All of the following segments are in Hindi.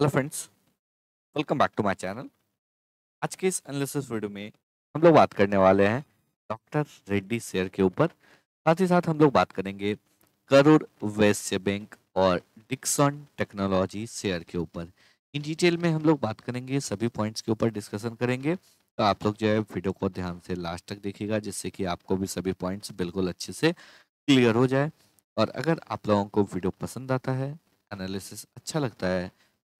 hello friends welcome back to my channel आज के इस एनालिसिस वीडियो में हम लोग बात करने वाले हैं डॉक्टर रेड्डी शेयर के ऊपर साथ ही साथ हम लोग बात करेंगे करूर वैश्य बैंक और डिक्सन टेक्नोलॉजी शेयर के ऊपर इन डिटेल में हम लोग बात करेंगे सभी पॉइंट्स के ऊपर डिस्कशन करेंगे तो आप लोग जो है वीडियो को ध्यान से लास्ट तक देखिएगा जिससे कि आपको भी सभी पॉइंट्स बिल्कुल अच्छे से क्लियर हो जाए और अगर आप लोगों को वीडियो पसंद आता है एनालिसिस अच्छा लगता है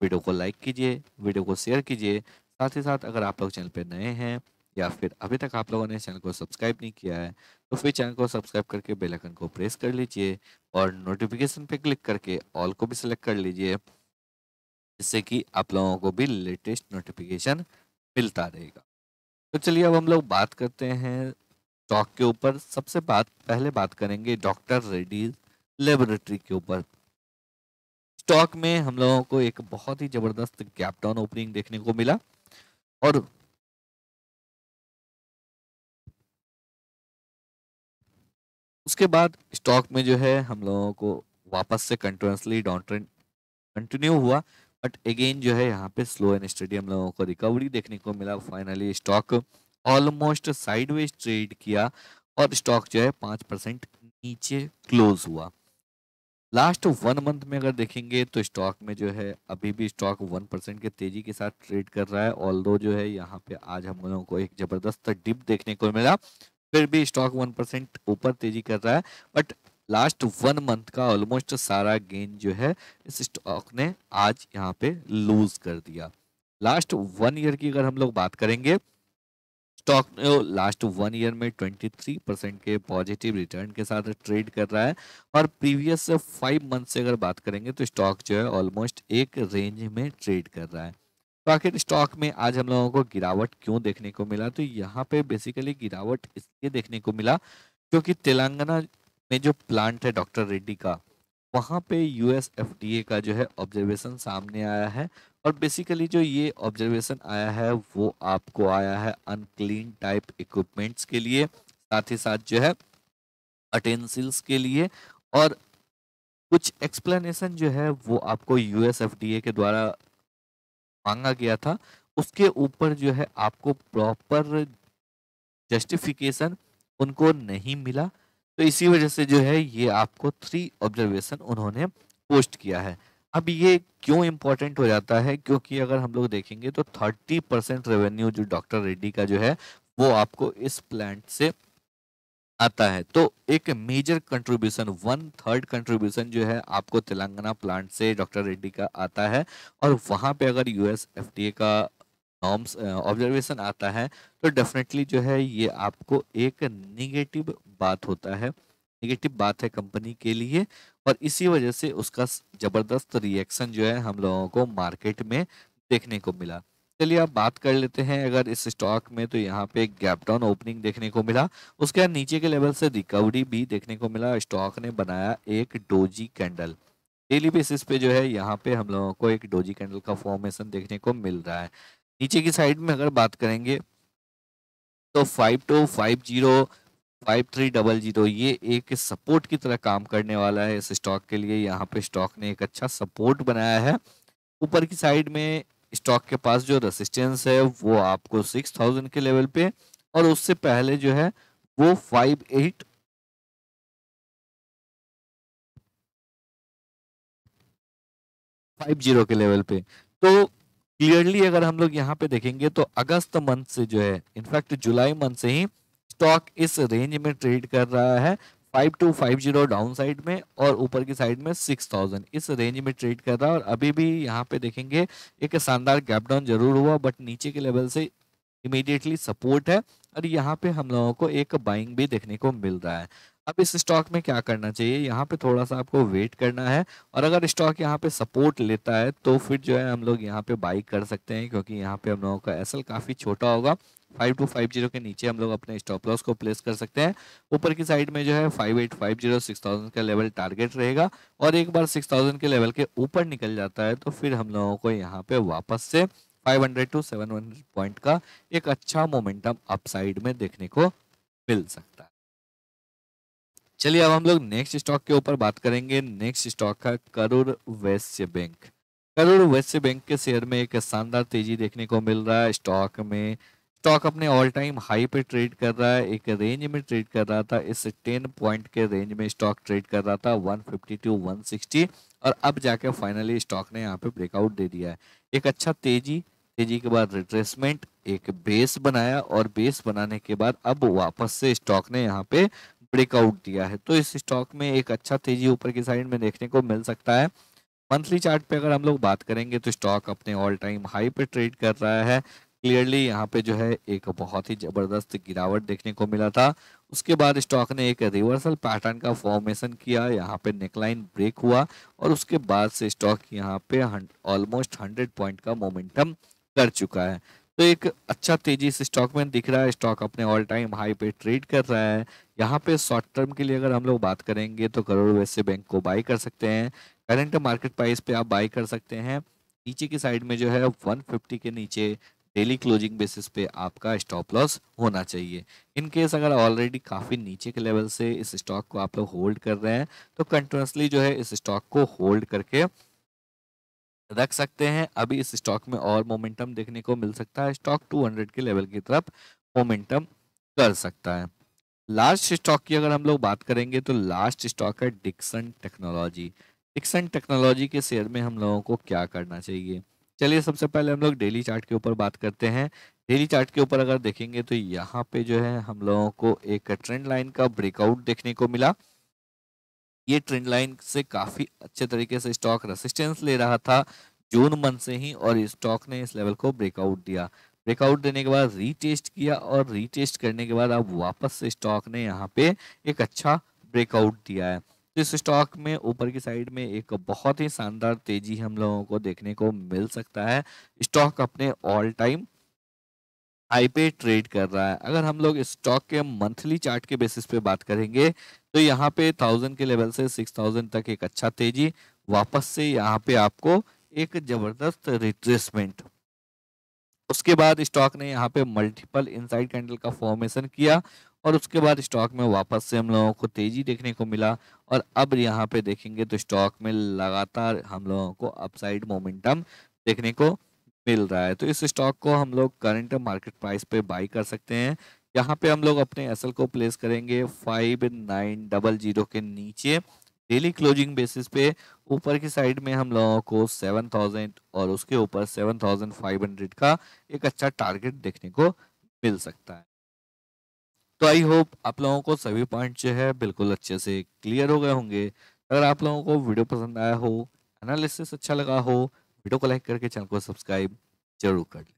वीडियो को लाइक कीजिए वीडियो को शेयर कीजिए साथ ही साथ अगर आप लोग चैनल पर नए हैं या फिर अभी तक आप लोगों ने चैनल को सब्सक्राइब नहीं किया है तो फिर चैनल को सब्सक्राइब करके बेल आइकन को प्रेस कर लीजिए और नोटिफिकेशन पे क्लिक करके ऑल को भी सिलेक्ट कर लीजिए जिससे कि आप लोगों को भी लेटेस्ट नोटिफिकेशन मिलता रहेगा तो चलिए अब हम लोग बात करते हैं स्टॉक के ऊपर सबसे बात पहले बात करेंगे डॉक्टर रेड्डी लेबोरेटरी के ऊपर स्टॉक में हम लोगों को एक बहुत ही जबरदस्त गैप डाउन ओपनिंग देखने को मिला और उसके बाद स्टॉक में जो है हम लोगों को वापस से कंटिन्यूसली डाउन ट्रेंड कंटिन्यू हुआ बट अगेन जो है यहाँ पे स्लो एंड स्टडी हम लोगों को रिकवरी देखने को मिला finally stock almost sideways trade किया और स्टॉक जो है पाँच परसेंट नीचे क्लोज हुआ लास्ट वन मंथ में अगर देखेंगे तो स्टॉक में जो है अभी भी स्टॉक वन परसेंट के तेजी के साथ ट्रेड कर रहा है ऑल दो जो है यहाँ पे आज हम लोगों को एक जबरदस्त डिप देखने को मिला फिर भी स्टॉक वन परसेंट ऊपर तेजी कर रहा है बट लास्ट वन मंथ का ऑलमोस्ट सारा गेन जो है इस स्टॉक ने आज यहाँ पे लूज कर दिया लास्ट वन ईयर की अगर हम लोग बात करेंगे स्टॉक लास्ट वन ईयर में 23 परसेंट के पॉजिटिव रिटर्न के साथ ट्रेड कर रहा है और प्रीवियस फाइव मंथ से अगर बात करेंगे तो स्टॉक जो है ऑलमोस्ट एक रेंज में ट्रेड कर रहा है तो आखिर स्टॉक में आज हम लोगों को गिरावट क्यों देखने को मिला तो यहाँ पे बेसिकली गिरावट इसलिए देखने को मिला क्योंकि तेलंगाना में जो प्लांट है डॉक्टर रेड्डी का वहाँ पे यूएस एफडीए का जो है ऑब्जर्वेशन सामने आया है और बेसिकली जो ये ऑब्जर्वेशन आया है वो आपको आया है अनक्लीन टाइप इक्विपमेंट्स के लिए साथ ही साथ जो है अटेंसिल्स के लिए और कुछ एक्सप्लेनेशन जो है वो आपको यूएसएफडीए के द्वारा मांगा गया था उसके ऊपर जो है आपको प्रॉपर जस्टिफिकेशन उनको नहीं मिला तो इसी वजह से जो है ये आपको थ्री ऑब्जर्वेशन उन्होंने पोस्ट किया है अब ये क्यों इम्पोर्टेंट हो जाता है क्योंकि अगर हम लोग देखेंगे तो थर्टी परसेंट रेवेन्यू जो डॉक्टर रेड्डी का जो है वो आपको इस प्लांट से आता है तो एक major contribution one third contribution जो है आपको तेलंगाना प्लांट से डॉक्टर रेड्डी का आता है और वहाँ पे अगर यूएस एफडीए का नॉर्म्स ऑब्जर्वेशन आता है तो डेफिनेटली जो है ये आपको एक निगेटिव बात होता है नेगेटिव बात है कंपनी के लिए और इसी वजह से उसका ज़बरदस्त रिएक्शन जो है हम लोगों को मार्केट में देखने को मिला चलिए आप बात कर लेते हैं अगर इस स्टॉक में तो यहाँ पे गैप डाउन ओपनिंग देखने को मिला उसके बाद नीचे के लेवल से रिकवरी भी देखने को मिला स्टॉक ने बनाया एक डोजी कैंडल डेली बेसिस पे जो है यहाँ पे हम लोगों को एक डोजी कैंडल का फॉर्मेशन देखने को मिल रहा है नीचे की साइड में अगर बात करेंगे तो five two five zero five three double zero ये एक सपोर्ट की तरह काम करने वाला है इस स्टॉक के लिए यहाँ पे स्टॉक ने एक अच्छा सपोर्ट बनाया है ऊपर की साइड में स्टॉक के पास जो रेसिस्टेंस है वो आपको सिक्स थाउजेंड के लेवल पे और उससे पहले जो है वो फाइव एट फाइव जीरो के लेवल पे तो क्लियरली अगर हम लोग यहाँ पे देखेंगे तो अगस्त मंथ से जो है इनफैक्ट जुलाई मंथ से ही स्टॉक इस रेंज में ट्रेड कर रहा है five two five zero down side में और ऊपर की साइड में सिक्स थाउजेंड इस रेंज में ट्रेड कर रहा है और अभी भी यहाँ पे देखेंगे एक शानदार गैप डाउन जरूर हुआ बट नीचे के लेवल से इमीडिएटली सपोर्ट है और यहाँ पे हम लोगों को एक बाइंग भी देखने को मिल रहा है अब इस स्टॉक में क्या करना चाहिए यहाँ पे थोड़ा सा आपको वेट करना है और अगर स्टॉक यहाँ पे सपोर्ट लेता है तो फिर जो है हम लोग यहाँ पे बाई कर सकते हैं क्योंकि यहाँ पे हम लोगों का एसल काफ़ी छोटा होगा फाइव टू फाइव जीरो के नीचे हम लोग अपने स्टॉप लॉस को प्लेस कर सकते हैं ऊपर की साइड में जो है five eight five zero six thousand का लेवल टारगेट रहेगा और एक बार सिक्स थाउजेंड के लेवल के ऊपर निकल जाता है तो फिर हम लोगों को यहाँ पे वापस से five hundred to seven hundred point का एक अच्छा मोमेंटम अप साइड में देखने को मिल सकता है चलिए अब हम लोग नेक्स्ट स्टॉक के ऊपर बात करेंगे नेक्स्ट स्टॉक है करूर वैश्य बैंक करूर वैश्य बैंक के शेयर में एक शानदार तेजी देखने को मिल रहा है स्टॉक में स्टॉक अपने ऑल टाइम हाई पे ट्रेड कर रहा है एक रेंज में ट्रेड कर रहा था इस टेन पॉइंट के रेंज में स्टॉक ट्रेड कर रहा था 150 टू 160 और अब जाके फाइनली स्टॉक ने यहाँ पे ब्रेकआउट दे दिया है एक अच्छा तेजी तेजी के बाद रिट्रेसमेंट एक बेस बनाया और बेस बनाने के बाद अब वापस से स्टॉक ने यहाँ पे ब्रेकआउट दिया है तो इस स्टॉक में एक अच्छा तेजी ऊपर की साइड में देखने को मिल सकता है मंथली चार्ट पे अगर हम लोग बात करेंगे तो स्टॉक अपने ऑल टाइम हाई पे ट्रेड कर रहा है क्लियरली यहाँ पे जो है एक बहुत ही ज़बरदस्त गिरावट देखने को मिला था उसके बाद स्टॉक ने एक रिवर्सल पैटर्न का फॉर्मेशन किया यहाँ पे नेकलाइन ब्रेक हुआ और उसके बाद से स्टॉक यहाँ पे ऑलमोस्ट हंड्रेड पॉइंट का मोमेंटम कर चुका है तो एक अच्छा तेजी इस स्टॉक में दिख रहा है स्टॉक अपने ऑल टाइम हाई पे ट्रेड कर रहा है यहाँ पे शॉर्ट टर्म के लिए अगर हम लोग बात करेंगे तो करोड़ वैसे बैंक को बाई कर सकते हैं करंट मार्केट प्राइस पे आप बाई कर सकते हैं नीचे की साइड में जो है 150 के नीचे डेली क्लोजिंग बेसिस पे आपका स्टॉप लॉस होना चाहिए इन केस अगर ऑलरेडी काफ़ी नीचे के लेवल से इस स्टॉक को आप लोग होल्ड कर रहे हैं तो कंटिन्यूसली जो है इस स्टॉक को होल्ड करके रख सकते हैं अभी इस स्टॉक में और मोमेंटम देखने को मिल सकता है स्टॉक 200 के लेवल की तरफ मोमेंटम कर सकता है लास्ट स्टॉक की अगर हम लोग बात करेंगे तो लास्ट स्टॉक है डिक्सन टेक्नोलॉजी डिक्सन टेक्नोलॉजी के शेयर में हम लोगों को क्या करना चाहिए चलिए सबसे पहले हम लोग डेली चार्ट के ऊपर बात करते हैं डेली चार्ट के ऊपर अगर देखेंगे तो यहाँ पे जो है हम लोगों को एक ट्रेंड लाइन का ब्रेकआउट देखने को मिला ये ट्रेंड लाइन से काफ़ी अच्छे तरीके से स्टॉक रेसिस्टेंस ले रहा था जून मंथ से ही और स्टॉक ने इस लेवल को ब्रेकआउट दिया ब्रेकआउट देने के बाद रीटेस्ट किया और रीटेस्ट करने के बाद अब वापस से स्टॉक ने यहाँ पे एक अच्छा ब्रेकआउट दिया है तो इस स्टॉक में ऊपर की साइड में एक बहुत ही शानदार तेजी हम लोगों को देखने को मिल सकता है स्टॉक अपने ऑल टाइम हाई पे ट्रेड कर रहा है अगर हम लोग स्टॉक के मंथली चार्ट के बेसिस पे बात करेंगे तो यहाँ पे थाउजेंड के लेवल से सिक्स थाउजेंड तक एक अच्छा तेजी वापस से यहाँ पे आपको एक जबरदस्त रिट्रेसमेंट उसके बाद स्टॉक ने यहाँ पे मल्टीपल इनसाइड कैंडल का फॉर्मेशन किया और उसके बाद स्टॉक में वापस से हम लोगों को तेज़ी देखने को मिला और अब यहाँ पे देखेंगे तो स्टॉक में लगातार हम लोगों को अपसाइड मोमेंटम देखने को मिल रहा है तो इस स्टॉक को हम लोग करंट मार्केट प्राइस पे बाई कर सकते हैं यहाँ पे हम लोग अपने एसएल को प्लेस करेंगे फाइव नाइन डबल जीरो के नीचे डेली क्लोजिंग बेसिस पे ऊपर की साइड में हम लोगों को सेवन थाउजेंड और उसके ऊपर सेवन थाउजेंड फाइव हंड्रेड का एक अच्छा टारगेट देखने को मिल सकता है तो आई होप आप लोगों को सभी पॉइंट जो है बिल्कुल अच्छे से क्लियर हो गए होंगे अगर आप लोगों को वीडियो पसंद आया हो एनालिसिस अच्छा लगा हो वीडियो को लाइक करके चैनल को सब्सक्राइब जरूर कर